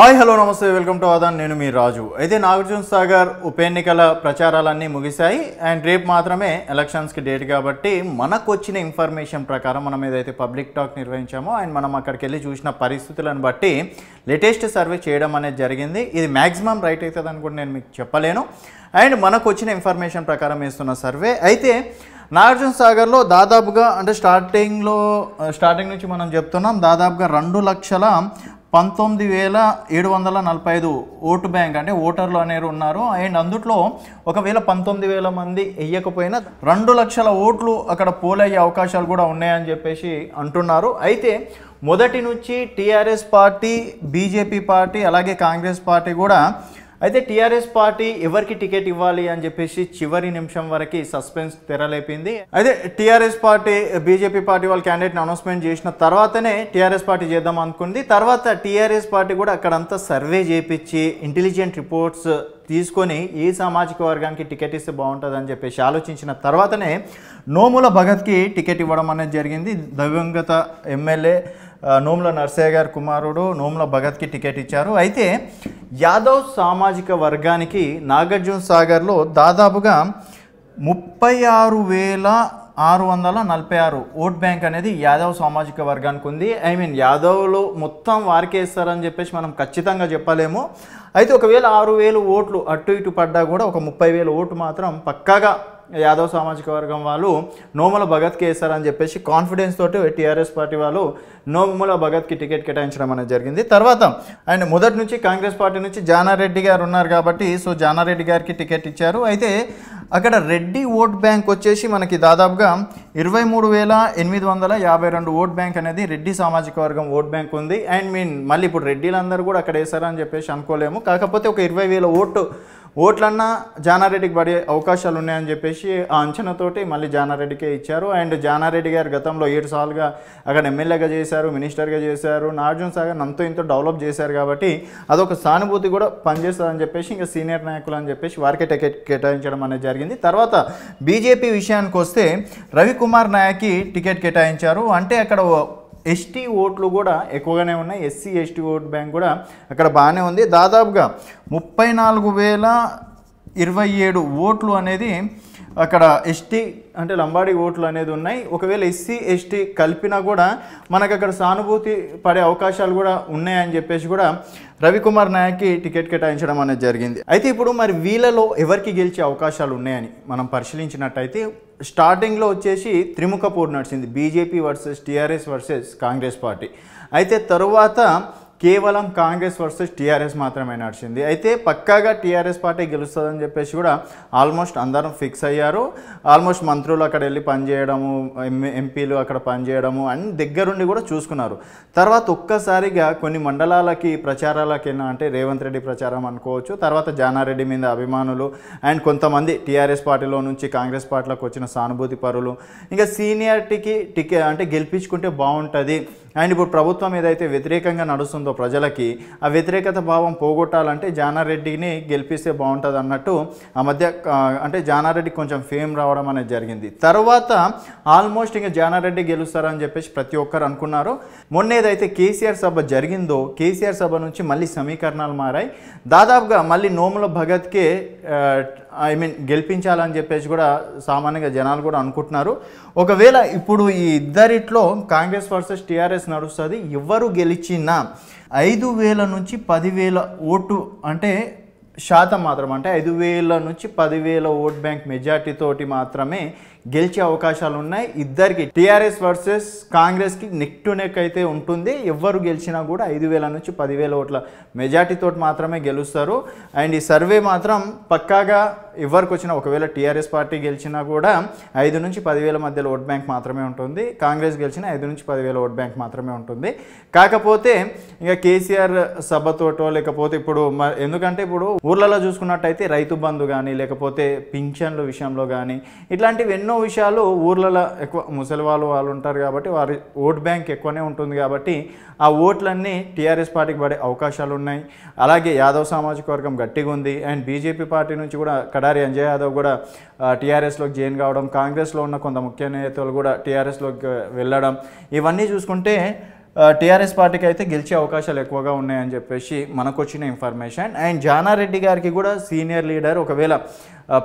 hi hello నమస్తే welcome to అదాన్ నేను మీ రాజు అయితే నాగార్జున సాగర్ ఉప ఎన్నికల ప్రచారాలన్నీ ముగిశాయి అండ్ రేపు మాత్రమే ఎలక్షన్స్కి డేట్ కాబట్టి మనకు వచ్చిన ఇన్ఫర్మేషన్ ప్రకారం మనం ఏదైతే పబ్లిక్ టాక్ నిర్వహించామో అండ్ మనం అక్కడికి వెళ్ళి చూసిన పరిస్థితులను బట్టి లేటెస్ట్ సర్వే చేయడం అనేది జరిగింది ఇది మ్యాక్సిమం రైట్ అని కూడా నేను మీకు చెప్పలేను అండ్ మనకు వచ్చిన ఇన్ఫర్మేషన్ ప్రకారం వేస్తున్న సర్వే అయితే నాగార్జున సాగర్లో దాదాపుగా అంటే స్టార్టింగ్లో స్టార్టింగ్ నుంచి మనం చెప్తున్నాం దాదాపుగా రెండు లక్షల పంతొమ్మిది వేల ఏడు వందల నలభై ఐదు ఓటు బ్యాంక్ అంటే ఓటర్లు అనేవి ఉన్నారు అండ్ అందుట్లో ఒకవేళ పంతొమ్మిది వేల మంది వేయకపోయినా రెండు లక్షల ఓట్లు అక్కడ పోలయ్యే అవకాశాలు కూడా ఉన్నాయని చెప్పేసి అంటున్నారు అయితే మొదటి నుంచి టీఆర్ఎస్ పార్టీ బీజేపీ పార్టీ అలాగే కాంగ్రెస్ పార్టీ కూడా అయితే టీఆర్ఎస్ పార్టీ ఎవరికి టికెట్ ఇవ్వాలి అని చెప్పేసి చివరి నిమిషం వరకు సస్పెన్స్ తెరలేపింది అయితే టీఆర్ఎస్ పార్టీ బీజేపీ పార్టీ వాళ్ళ క్యాండిడేట్ని అనౌన్స్మెంట్ చేసిన తర్వాతనే టీఆర్ఎస్ పార్టీ చేద్దాం అనుకుంది తర్వాత టీఆర్ఎస్ పార్టీ కూడా అక్కడంతా సర్వే చేపించి ఇంటెలిజెంట్ రిపోర్ట్స్ తీసుకొని ఏ సామాజిక వర్గానికి టికెట్ ఇస్తే బాగుంటుంది అని చెప్పేసి ఆలోచించిన తర్వాతనే నోముల భగత్కి టికెట్ ఇవ్వడం అనేది జరిగింది దివంగత ఎమ్మెల్యే నోముల నర్సయ్య గారి కుమారుడు నోముల భగత్కి టికెట్ ఇచ్చారు అయితే యాదవ్ సామాజిక వర్గానికి నాగార్జున సాగర్లో దాదాపుగా ముప్పై ఆరు వేల ఆరు వందల నలభై ఆరు ఓట్ బ్యాంక్ అనేది యాదవ్ సామాజిక వర్గానికి ఉంది ఐ మీన్ యాదవ్లో మొత్తం వారికే ఇస్తారని చెప్పేసి మనం ఖచ్చితంగా చెప్పలేము అయితే ఒకవేళ ఆరు వేలు ఓట్లు అటు ఇటు పడ్డా కూడా ఒక ముప్పై వేల ఓటు మాత్రం పక్కాగా యాదవ్ సామాజిక వర్గం వాళ్ళు నోముల భగత్ వేస్తారు అని చెప్పేసి కాన్ఫిడెన్స్ తోటి టీఆర్ఎస్ పార్టీ వాళ్ళు నోముల భగత్కి టికెట్ కేటాయించడం అనేది జరిగింది తర్వాత అండ్ మొదటి నుంచి కాంగ్రెస్ పార్టీ నుంచి జానారెడ్డి గారు ఉన్నారు కాబట్టి సో జానారెడ్డి గారికి టికెట్ ఇచ్చారు అయితే అక్కడ రెడ్డి ఓట్ బ్యాంక్ వచ్చేసి మనకి దాదాపుగా ఇరవై మూడు వేల ఎనిమిది వందల యాభై రెండు ఓట్ బ్యాంక్ అనేది రెడ్డి సామాజిక వర్గం ఓట్ బ్యాంక్ ఉంది అండ్ మీన్ మళ్ళీ ఇప్పుడు రెడ్డిలందరూ కూడా అక్కడ వేసారని చెప్పేసి అనుకోలేము కాకపోతే ఒక ఇరవై వేల ఓటు ఓట్లన్నా జానారెడ్డికి పడే అవకాశాలు ఉన్నాయని చెప్పేసి ఆ అంచనాతోటి మళ్ళీ జానారెడ్డికే ఇచ్చారు అండ్ జానారెడ్డి గారు గతంలో ఏడు సార్లుగా అక్కడ ఎమ్మెల్యేగా చేశారు మినిస్టర్గా చేశారు నార్జున్ సాగర్ అంతో ఇంతో డెవలప్ చేశారు కాబట్టి అదొక సానుభూతి కూడా పనిచేస్తుందని చెప్పేసి ఇంకా సీనియర్ నాయకులు అని చెప్పేసి వారికి టికెట్ కేటాయించడం అనేది జరిగింది తర్వాత బీజేపీ విషయానికి వస్తే రవికుమార్ నాయక్కి టికెట్ కేటాయించారు అంటే అక్కడ ఎస్టీ ఓట్లు కూడా ఎక్కువగానే ఉన్నాయి ఎస్సీ ఎస్టీ ఓట్ బ్యాంక్ కూడా అక్కడ బాగానే ఉంది దాదాపుగా ముప్పై నాలుగు వేల ఇరవై ఏడు ఓట్లు అనేది అక్కడ ఎస్టీ అంటే లంబాడీ ఓట్లు అనేది ఉన్నాయి ఒకవేళ ఎస్సీ ఎస్టీ కలిపినా కూడా మనకు అక్కడ సానుభూతి పడే అవకాశాలు కూడా ఉన్నాయని చెప్పేసి కూడా రవికుమార్ నాయక్కి టికెట్ కేటాయించడం అనేది జరిగింది అయితే ఇప్పుడు మరి వీళ్ళలో ఎవరికి గెలిచే అవకాశాలు ఉన్నాయని మనం పరిశీలించినట్టయితే స్టార్టింగ్లో వచ్చేసి త్రిముఖ పోరు నడిచింది BJP versus TRS versus Congress party అయితే తరువాత కేవలం కాంగ్రెస్ వర్సెస్ టీఆర్ఎస్ మాత్రమే నడిచింది అయితే పక్కాగా టీఆర్ఎస్ పార్టీ గెలుస్తుందని చెప్పేసి కూడా ఆల్మోస్ట్ అందరం ఫిక్స్ అయ్యారు ఆల్మోస్ట్ మంత్రులు అక్కడ వెళ్ళి పనిచేయడము ఎంపీలు అక్కడ పనిచేయడము అని దగ్గరుండి కూడా చూసుకున్నారు తర్వాత ఒక్కసారిగా కొన్ని మండలాలకి ప్రచారాలకి అంటే రేవంత్ రెడ్డి ప్రచారం అనుకోవచ్చు తర్వాత జానారెడ్డి మీద అభిమానులు అండ్ కొంతమంది టీఆర్ఎస్ పార్టీలో నుంచి కాంగ్రెస్ పార్టీలోకి వచ్చిన సానుభూతి పరులు ఇంకా సీనియారిటీకి టికెట్ అంటే గెలిపించుకుంటే బాగుంటుంది అండ్ ఇప్పుడు ప్రభుత్వం ఏదైతే వ్యతిరేకంగా నడుస్తుందో ఉద్దేశంతో ప్రజలకి ఆ వ్యతిరేకత భావం పోగొట్టాలంటే జానారెడ్డిని గెలిపిస్తే బాగుంటుంది అన్నట్టు ఆ మధ్య అంటే జానారెడ్డి కొంచెం ఫేమ్ రావడం అనేది జరిగింది తర్వాత ఆల్మోస్ట్ ఇంకా జానారెడ్డి గెలుస్తారని చెప్పేసి ప్రతి ఒక్కరు అనుకున్నారు మొన్న ఏదైతే కేసీఆర్ సభ జరిగిందో కేసీఆర్ సభ నుంచి మళ్ళీ సమీకరణాలు మారాయి దాదాపుగా మళ్ళీ నోముల భగత్కే ఐ మీన్ గెలిపించాలని చెప్పేసి కూడా సామాన్యంగా జనాలు కూడా అనుకుంటున్నారు ఒకవేళ ఇప్పుడు ఈ ఇద్దరిట్లో కాంగ్రెస్ వర్సెస్ టీఆర్ఎస్ నడుస్తుంది ఎవరు గెలిచినా ఐదు వేల నుంచి పదివేల ఓటు అంటే శాతం మాత్రం అంటే ఐదు వేల నుంచి పదివేల ఓట్ బ్యాంక్ మెజార్టీతోటి మాత్రమే గెలిచే అవకాశాలు ఉన్నాయి ఇద్దరికి టీఆర్ఎస్ వర్సెస్ కాంగ్రెస్కి నెక్ టు నెక్ అయితే ఉంటుంది ఎవరు గెలిచినా కూడా ఐదు వేల నుంచి పదివేల ఓట్ల మెజార్టీతో మాత్రమే గెలుస్తారు అండ్ ఈ సర్వే మాత్రం పక్కాగా ఎవరికి వచ్చినా ఒకవేళ టీఆర్ఎస్ పార్టీ గెలిచినా కూడా ఐదు నుంచి పదివేల మధ్యలో ఓట్ బ్యాంక్ మాత్రమే ఉంటుంది కాంగ్రెస్ గెలిచిన ఐదు నుంచి పదివేల ఓట్ బ్యాంక్ మాత్రమే ఉంటుంది కాకపోతే ఇంకా కేసీఆర్ సభతోటో లేకపోతే ఇప్పుడు ఎందుకంటే ఇప్పుడు ఊర్లలో చూసుకున్నట్టయితే రైతు బంధు కానీ లేకపోతే పింఛన్ల విషయంలో కానీ ఇట్లాంటివి ఎన్నో ఎన్నో విషయాలు ఊర్లలో ఎక్కువ ముసలి వాళ్ళు వాళ్ళు ఉంటారు కాబట్టి వారి ఓట్ బ్యాంక్ ఎక్కువనే ఉంటుంది కాబట్టి ఆ ఓట్లన్నీ టీఆర్ఎస్ పార్టీకి పడే అవకాశాలు ఉన్నాయి అలాగే యాదవ్ సామాజిక వర్గం గట్టిగా ఉంది అండ్ బీజేపీ పార్టీ నుంచి కూడా కడారి అంజయ్ యాదవ్ కూడా టీఆర్ఎస్లోకి జాయిన్ కావడం కాంగ్రెస్లో ఉన్న కొంత ముఖ్య నేతలు కూడా టీఆర్ఎస్లోకి వెళ్ళడం ఇవన్నీ చూసుకుంటే టీఆర్ఎస్ పార్టీకి అయితే గెలిచే అవకాశాలు ఎక్కువగా ఉన్నాయని చెప్పేసి మనకు వచ్చిన ఇన్ఫర్మేషన్ అండ్ జానారెడ్డి గారికి కూడా సీనియర్ లీడర్ ఒకవేళ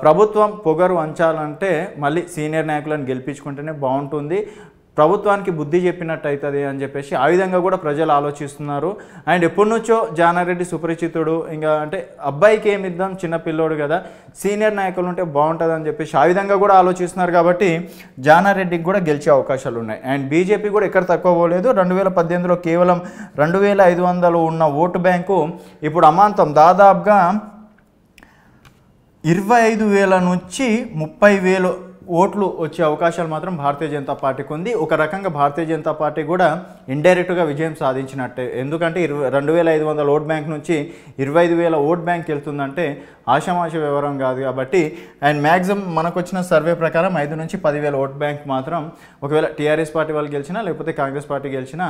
ప్రభుత్వం పొగరు అంచాలంటే మళ్ళీ సీనియర్ నాయకులను గెలిపించుకుంటేనే బాగుంటుంది ప్రభుత్వానికి బుద్ధి చెప్పినట్టు అవుతుంది అని చెప్పేసి ఆ విధంగా కూడా ప్రజలు ఆలోచిస్తున్నారు అండ్ ఎప్పటి నుంచో జానారెడ్డి సుపరిచితుడు ఇంకా అంటే అబ్బాయికి ఏమి ఇద్దాం చిన్నపిల్లోడు కదా సీనియర్ నాయకులు ఉంటే బాగుంటుంది అని చెప్పేసి ఆ విధంగా కూడా ఆలోచిస్తున్నారు కాబట్టి జానారెడ్డికి కూడా గెలిచే అవకాశాలు ఉన్నాయి అండ్ బీజేపీ కూడా ఎక్కడ తక్కువ పోలేదు రెండు వేల పద్దెనిమిదిలో కేవలం రెండు వేల ఐదు వందలు ఉన్న ఓటు బ్యాంకు ఇప్పుడు అమాంతం దాదాపుగా ఇరవై ఐదు వేల నుంచి ముప్పై వేలు ఓట్లు వచ్చే అవకాశాలు మాత్రం భారతీయ జనతా పార్టీకి ఉంది ఒక రకంగా భారతీయ జనతా పార్టీ కూడా ఇండైరెక్ట్గా విజయం సాధించినట్టే ఎందుకంటే ఇరవై రెండు వేల ఐదు వందల ఓట్ బ్యాంక్ నుంచి ఇరవై ఐదు వేల ఓట్ బ్యాంక్ వెళ్తుందంటే ఆషామాష వివరం కాదు కాబట్టి అండ్ మ్యాక్సిమం మనకు వచ్చిన సర్వే ప్రకారం ఐదు నుంచి పదివేల ఓట్ బ్యాంక్ మాత్రం ఒకవేళ టీఆర్ఎస్ పార్టీ వాళ్ళు గెలిచినా లేకపోతే కాంగ్రెస్ పార్టీ గెలిచినా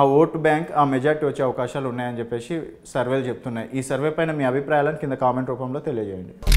ఆ ఓట్ బ్యాంక్ ఆ మెజార్టీ వచ్చే అవకాశాలు ఉన్నాయని చెప్పేసి సర్వేలు చెప్తున్నాయి ఈ సర్వే పైన మీ అభిప్రాయాలను కింద కామెంట్ రూపంలో తెలియజేయండి